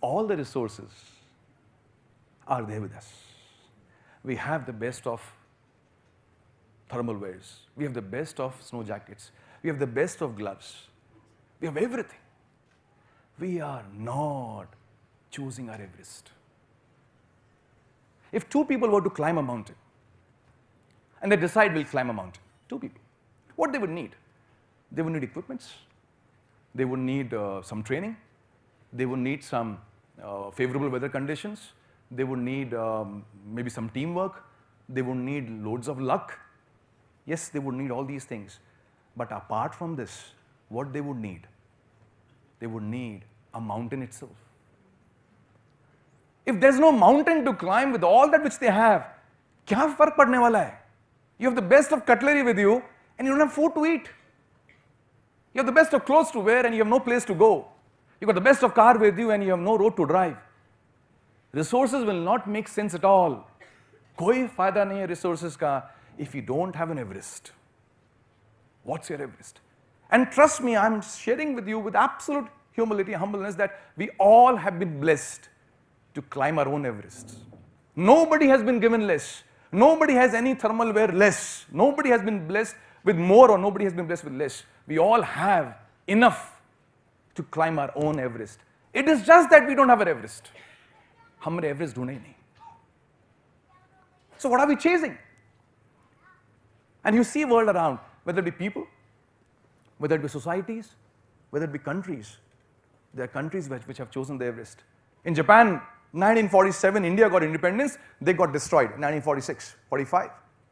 all the resources are there with us. We have the best of thermal wares. We have the best of snow jackets. We have the best of gloves. We have everything. We are not choosing our Everest. If two people were to climb a mountain, and they decide we'll climb a mountain, two people, what they would need? They would need equipments. They would need uh, some training. They would need some uh, favorable weather conditions. They would need um, maybe some teamwork. They would need loads of luck. Yes, they would need all these things. But apart from this, what they would need? They would need a mountain itself. If there's no mountain to climb with all that which they have, क्या फर्क पड़ने वाला है? You have the best of cutlery with you and you don't have food to eat. You have the best of clothes to wear and you have no place to go. You've got the best of car with you and you have no road to drive. Resources will not make sense at all. कोई फायदा नहीं है resources का you don't have an Everest. What's your Everest? And trust me, I'm sharing with you with absolute humility humbleness that we all have been blessed to climb our own everest nobody has been given less nobody has any thermal wear less nobody has been blessed with more or nobody has been blessed with less we all have enough to climb our own Everest. It is just that we don't have an Everest. हमारे Everest ढूंढे नहीं. So what are we chasing? And you see world around, whether it be people, whether it be societies, whether it be countries. There are countries which, which have chosen the Everest. In Japan, 1947, India got independence, they got destroyed, 1946, 45.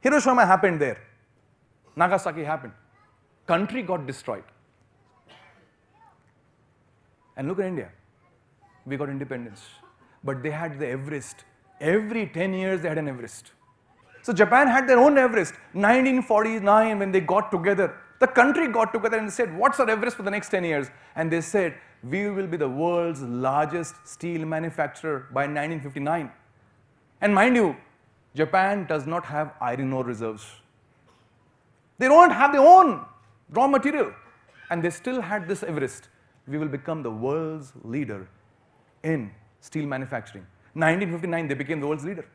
Hiroshima happened there. Nagasaki happened. Country got destroyed. And look at India. We got independence. But they had the Everest. Every 10 years, they had an Everest. So Japan had their own Everest. 1949, when they got together, the country got together and said, what's our Everest for the next 10 years? And they said, we will be the world's largest steel manufacturer by 1959. And mind you, Japan does not have iron ore reserves. They don't have their own raw material. And they still had this Everest we will become the world's leader in steel manufacturing. 1959, they became the world's leader.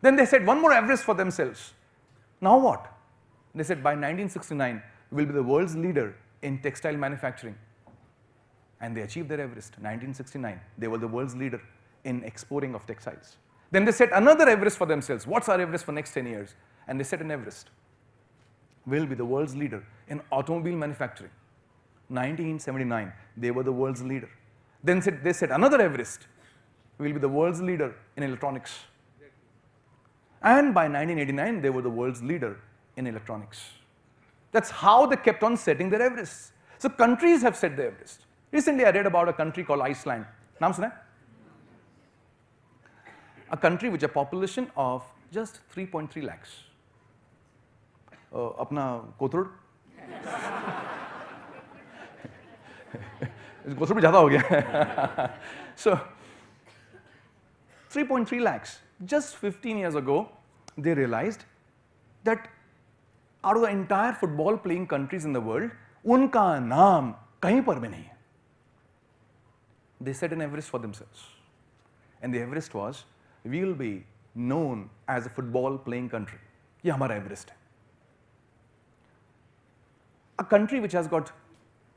Then they said one more Everest for themselves. Now what? They said by 1969, we will be the world's leader in textile manufacturing. And they achieved their Everest, 1969. They were the world's leader in exporting of textiles. Then they set another Everest for themselves. What's our Everest for next 10 years? And they set an Everest. We'll be the world's leader in automobile manufacturing. 1979, they were the world's leader. Then said, they said another Everest will be the world's leader in electronics. And by 1989, they were the world's leader in electronics. That's how they kept on setting their Everest. So countries have set their Everest. Recently, I read about a country called Iceland. Naam A country with a population of just 3.3 lakhs. Uh, अपना कोथरूड गोथ्रू ज्यादा हो गया so three point three lakhs just fifteen years ago they realize that are entire football playing countries in the world उनका नाम कहीं पर भी नहीं है they set an Everest for themselves and the Everest was we will be known as a football playing country ये हमारा Everest है a country which has got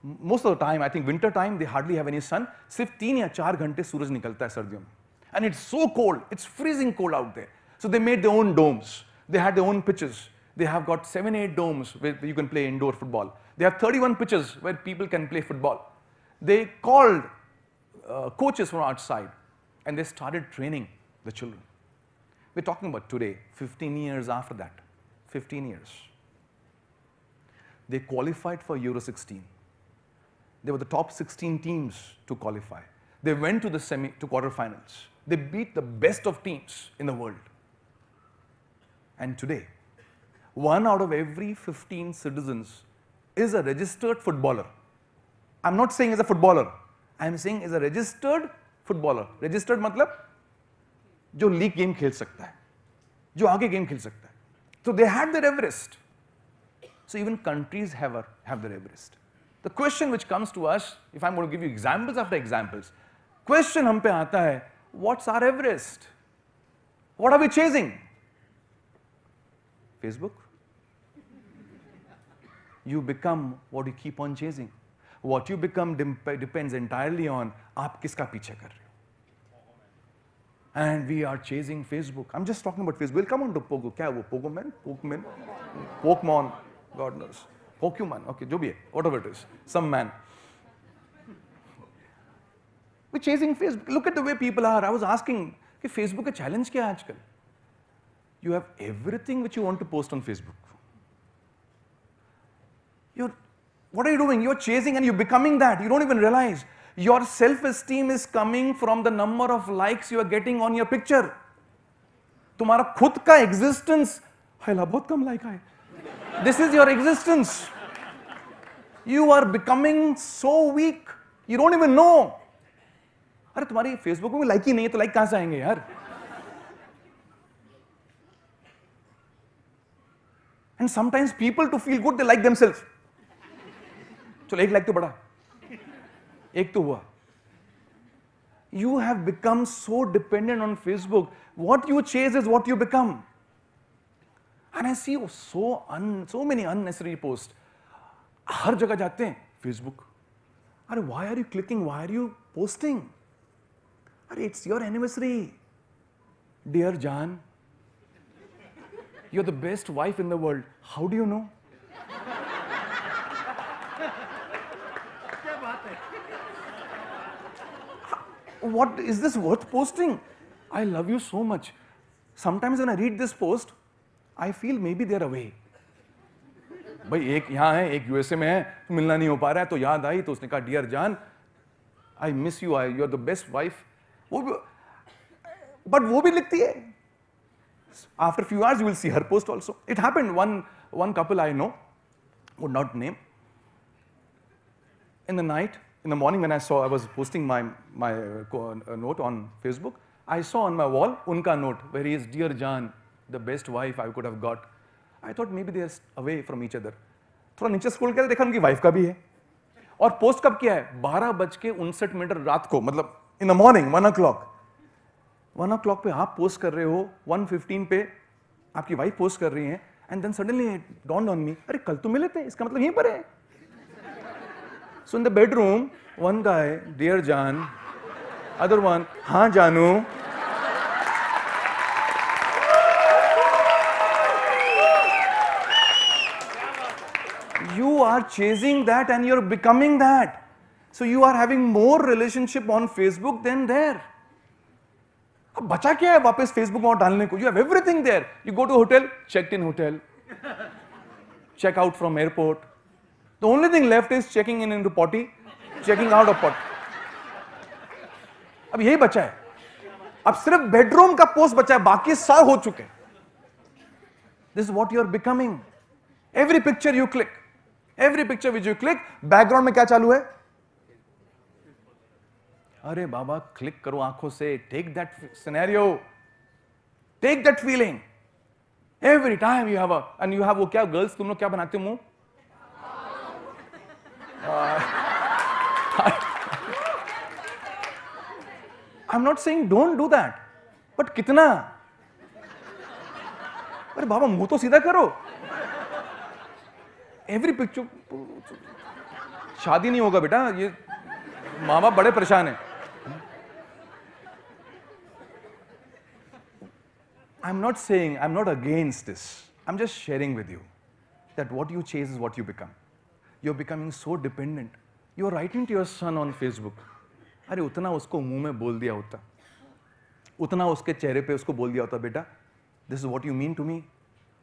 most of the time, I think winter time, they hardly have any sun. सिर्फ तीन या चार घंटे सूरज निकलता out सर्दियों में and it's so cold it's freezing cold out there so they made their own domes they had their own they have got seven, eight domes where you can play indoor football. They have 31 pitches where people can play football. They called uh, coaches from outside and they started training the children. We're talking about today, 15 years after that, 15 years. They qualified for Euro 16. They were the top 16 teams to qualify. They went to the semi to quarterfinals. They beat the best of teams in the world. And today, one out of every 15 citizens is a registered footballer. I'm not saying as a footballer. I'm saying as a registered footballer. Registered मतलब जो league game खेल सकता है, जो आगे game खेल So they had their Everest. So even countries have, a, have their Everest. The question which comes to us, if I'm going to give you examples after examples, question hum pe aata hai, what's our Everest? What are we chasing? Facebook? you become what you keep on chasing. What you become depends entirely on आप किसका पीछे And we are chasing Facebook. I'm just talking about Facebook. We'll come on to Pogo. Pokemon? Pokemon? Pokemon? God knows. Hoku man, okay, जो भी है, whatever it is, some man. We're chasing Facebook. Look at the way people are. I was asking, कि Facebook का challenge क्या है आजकल? You have everything which you want to post on Facebook. You're, what are you doing? You're chasing and you're becoming that. You don't even realize. Your self-esteem is coming from the number of likes you are getting on your picture. तुम्हारा खुद का existence है बहुत कम like I This is your existence. You are becoming so weak. You don't even know. अरे तुम्हारी Facebook में like he नहीं है तो लाइक कहां से आएंगे यार and sometimes people to feel good they like themself चलो एक लाइक तो बड़ा एक तो हुआ you have become so dependent on Facebook. What you chase is what you become. And I see so on so many unnecessary post हर जगह जाते हैं फेसबुक अरे why are you clicking why are you posting अरे it's your anniversary dear जान you are the best wife in the world how do you know what is this worth posting I love you so much sometimes an I read this post I feel maybe there away भाई एक यहां है एक USA में है तो मिलना नहीं हो पा रहा है तो याद आई तो उसने कहा डियर जान I miss you I you are the best wife वो बट वो भी लिखती है after few hours you will see her post also it happen one one couple I know वो not name in the night in the morning when I saw, I was posting my my note on Facebook I I on my wall उनका note very is dear जान the best wife I could have got. I thought maybe they are away from each other. थोड़ा नीचे school किया तो देखा उनकी wife का भी है और पोस्ट कब किया है बारह बज के उनसठ मिनट रात को मतलब in the morning one o'clock one o'clock पे आप पोस्ट कर रहे हो वन फिफ्टीन पे आपकी वाइफ पोस्ट कर रही है and then suddenly dawned on me अरे कल तो मिले थे इसका मतलब यहीं पर है so in the bedroom one guy dear जान अदर वन हाँ जानू you are chasing that and you're becoming that. So you are having more relationship on Facebook than there. अब बचा क्या है वापस फेसबुक और डालने को you have everything there you go to hotel check in hotel check out from airport the only thing left is checking in in to potty checking out of potty अब यही बचा है अब सिर्फ बेडरूम का पोस्ट बचा है बाकी सब हो चुके this what you are becoming every picture you click every picture which you click background में क्या चालू है अरे बाबा क्लिक करो आंखों से take that scenario take that feeling every time you have and you have वो क्या गर्ल्स तुम लोग क्या बनाते हो मुंह I am not saying don't do that but कितना अरे बाबा मुंह तो सीधा करो एवरी पिक्चर शादी नहीं होगा बेटा ये माँ बाप बड़े परेशान हैं I am not saying I am not against this I am just sharing with you that what you chase is what you become you are becoming so dependent you are writing to your son on Facebook अरे उतना उसको मुंह में बोल दिया होता उतना उसके चेहरे पे उसको बोल दिया होता बेटा this is what you mean to me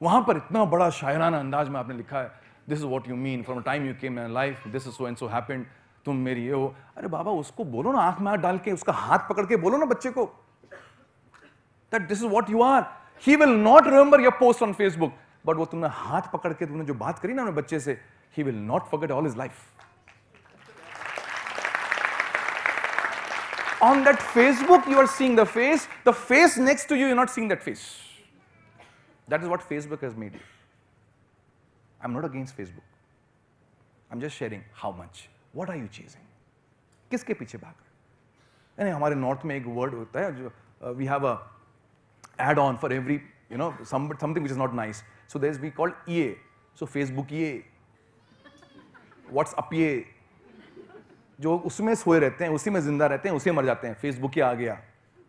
वहां पर इतना बड़ा शायराना अंदाज में आपने लिखा है this is what you mean from time you came my life this is so and so happened तुम मेरी ये हो अरे बाबा उसको बोलो ना आंख में हाथ डाल के उसका हाथ पकड़ के बोलो ना बच्चे को that this is what you are he will not remember your post on Facebook but वो तुमने हाथ पकड़ के तुमने जो बात करी ना अपने बच्चे से he will not forget all is life on that Facebook, you are seeing the face. The face next to you, you're not seeing that face. That is what Facebook has made you. I am not against Facebook I am just sharing how much what are you chasing किसके पीछे भाग रहे हमारे north में एक word होता है जो we have add on for every you know something which is not nice so they is we called E A so Facebook ये व्हाट्सअप ये जो उसमें सोए रहते हैं उसी में जिंदा रहते हैं उसी मर जाते हैं फेसबुक ये आ गया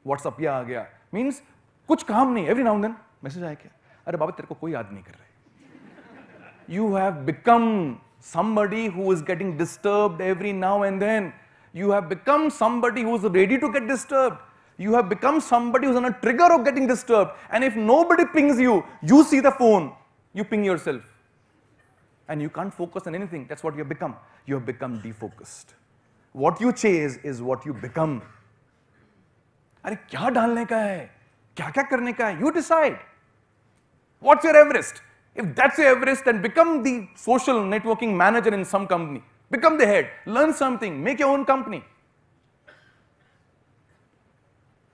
व्हाट्सअप ये आ गया मीन्स कुछ काम नहीं एवरी नाउन देन मैसेज आया क्या अरे बाबा तेरे को कोई याद नहीं कर रहे you have become somebody who is getting disturbed every now and then. You have become somebody who is ready to get disturbed. You have become somebody who's on a trigger of getting disturbed. And if nobody pings you, you see the phone, you ping yourself. And you can't focus on anything. That's what you have become. You have become defocused. What you chase is what you become. अरे क्या डालने का है क्या क्या करने का है you decide what's your Everest If that's your Everest, then become the social networking manager in some company. Become the head, learn something, make your own company.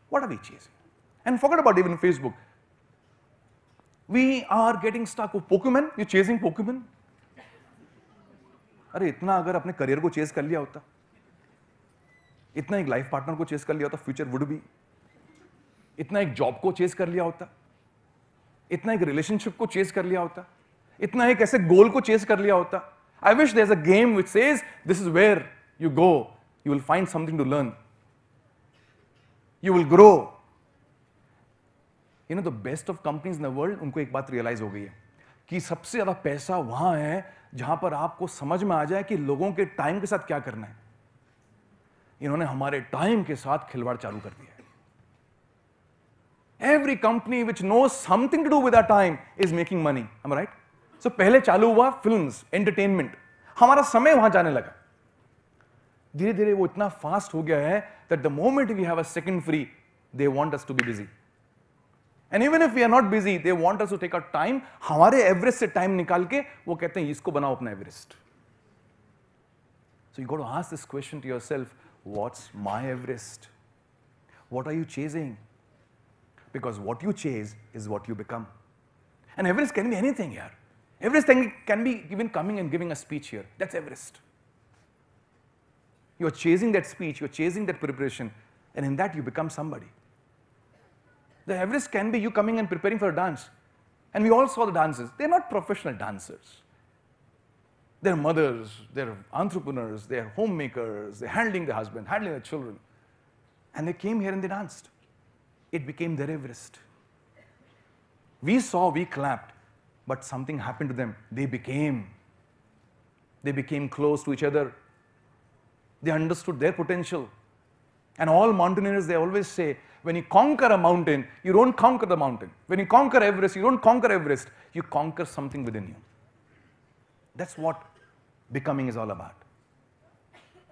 What are we chasing? And forget about even Facebook. We are getting stuck with Pokemon. You're chasing Pokemon? अरे इतना अगर अपने career को chess कर लिया होता इतना एक लाइफ पार्टनर को चेस कर लिया होता फ्यूचर वुड बी इतना एक जॉब को चेस कर लिया होता इतना एक रिलेशनशिप को चेस कर लिया होता इतना एक ऐसे गोल को चेस कर लिया होता I wish there a game which says this is where you go you will find something to learn you will grow you know the best of companies in the world उनको एक बात realise हो गई है कि सबसे ज्यादा पैसा वहां है जहां पर आपको समझ में आ जाए कि लोगों के टाइम के साथ क्या करना है इन्होंने हमारे टाइम के साथ खिलवाड़ चालू कर दिया every company which knows something to do with our time is making money am I right so पहले चालू हुआ फिल्म्स एंटरटेनमेंट हमारा समय वहां जाने लगा धीरे धीरे वो इतना फास्ट हो गया है that the moment we have a second free they want us to be busy and even if we are not busy they want us to take a time हमारे एवरेस्ट से टाइम निकाल के वो कहते हैं इसको बनाओ अपना Everest so you got to ask this question to yourself what's my Everest what are you chasing because what you chase is what you become. And Everest can be anything here. Everest can be even coming and giving a speech here. That's Everest. You're chasing that speech, you're chasing that preparation, and in that you become somebody. The Everest can be you coming and preparing for a dance. And we all saw the dancers. They're not professional dancers. They're mothers, they're entrepreneurs, they're homemakers, they're handling the husband, handling the children. And they came here and they danced it became their Everest. We saw, we clapped, but something happened to them. They became. They became close to each other. They understood their potential. And all mountaineers, they always say, when you conquer a mountain, you don't conquer the mountain. When you conquer Everest, you don't conquer Everest. You conquer something within you. That's what becoming is all about.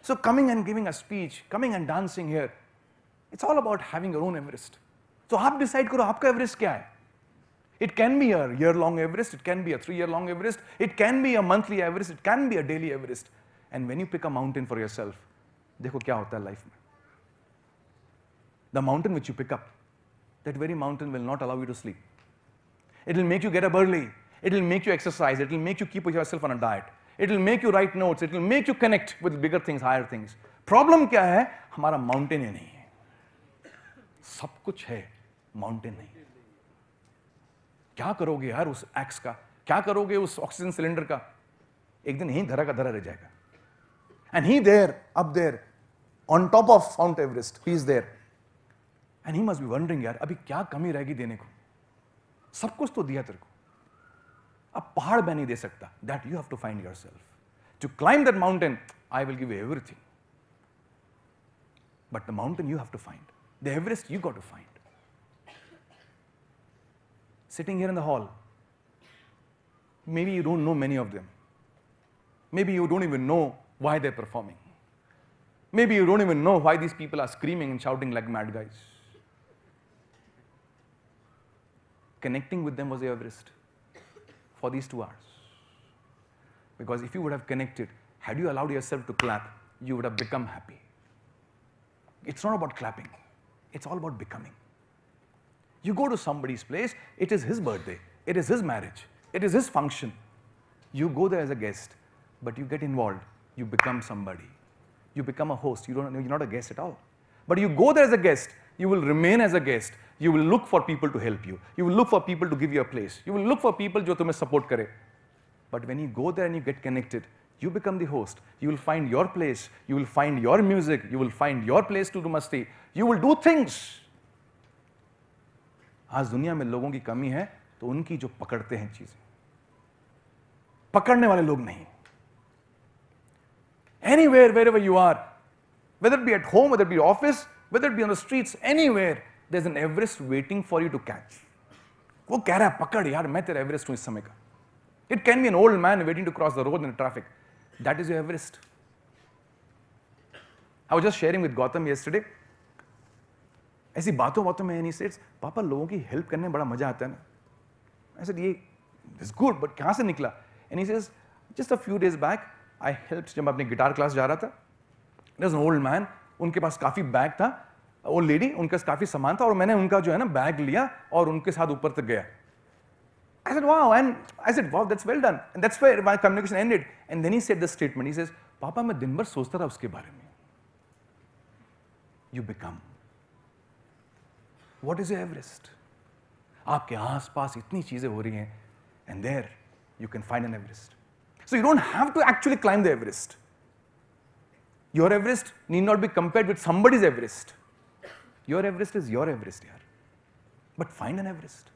So coming and giving a speech, coming and dancing here, it's all about having your own Everest. तो आप decide करो आपका Everest क्या है it can be a year long Everest it can be a three year long Everest it can be a monthly Everest it can be a daily Everest and when you pick a mountain for yourself देखो क्या होता है life में the mountain which you pickup that very mountain will not allow you to sleep it will make you get up early it will make you exercise it will make you keep yourself on a diet it will make you write notes it will make you connect with bigger things higher things problem क्या है हमारा mountain ही नहीं है सब कुछ है mountain नहीं क्या करोगे यार उस एक्स का क्या करोगे उस ऑक्सीजन सिलेंडर का एक दिन यहीं धरा का धरा रह जाएगा and he there up there on top of Mount Everest he is there and he must be wondering यार अभी क्या कमी रहेगी देने को सब कुछ तो दिया तेरे को अब पहाड़ मैं नहीं दे सकता that you have to find yourself to climb that mountain I will give everything but the mountain you have to find the Everest you got to find sitting here in the hall. Maybe you don't know many of them. Maybe you don't even know why they're performing. Maybe you don't even know why these people are screaming and shouting like mad guys. Connecting with them was Everest for these two hours. Because if you would have connected, had you allowed yourself to clap, you would have become happy. It's not about clapping, it's all about becoming. You go to somebody's place, it is his birthday, it is his marriage, it is his function. You go there as a guest, but you get involved, you become somebody. You become a host, you don't, you're not a guest at all. But you go there as a guest, you will remain as a guest, you will look for people to help you, you will look for people to give you a place, you will look for people who will support you. But when you go there and you get connected, you become the host. You will find your place, you will find your music, you will find your place to do masti. You will do things आज दुनिया में लोगों की कमी है तो उनकी जो पकड़ते हैं चीजें पकड़ने वाले लोग नहीं anywhere wherever you are whether be at home whether be office whether be on the anywhere there is an Everest waiting for you to catch वो कह रहा है पकड़ यार मैं तेरा एवरेस्ट हूं इस समय का it can be an old man waiting to cross the road in traffic that is you Everest I was just sharing with Gautam yesterday ऐसी बातों बातों में यानी सेट्स पापा लोगों की हेल्प करने में बड़ा मजा आता है ना ऐसे ये इज गुड बट कहाँ से निकला any sets just a few days back I help जब मैं अपने गिटार क्लास जा रहा था it is an old man उनके पास काफ़ी बैग था वो लेडी उनके पास काफ़ी सामान था और मैंने उनका जो है ना बैग लिया और उनके साथ ऊपर तक गया I said, wow, and I said, wow, that's well done. And that's where my communication ended. And then he said this statement. He says, Papa, मैं दिन भर सोचता था उसके बारे में. You become. what is Everest? आपके आसपास इतनी चीजें हो रही हैं and there you can find an Everest. So you don't have to actually climb the Everest. Your Everest need not be compared with somebody's Everest. Your Everest is your Everest here. But find an Everest.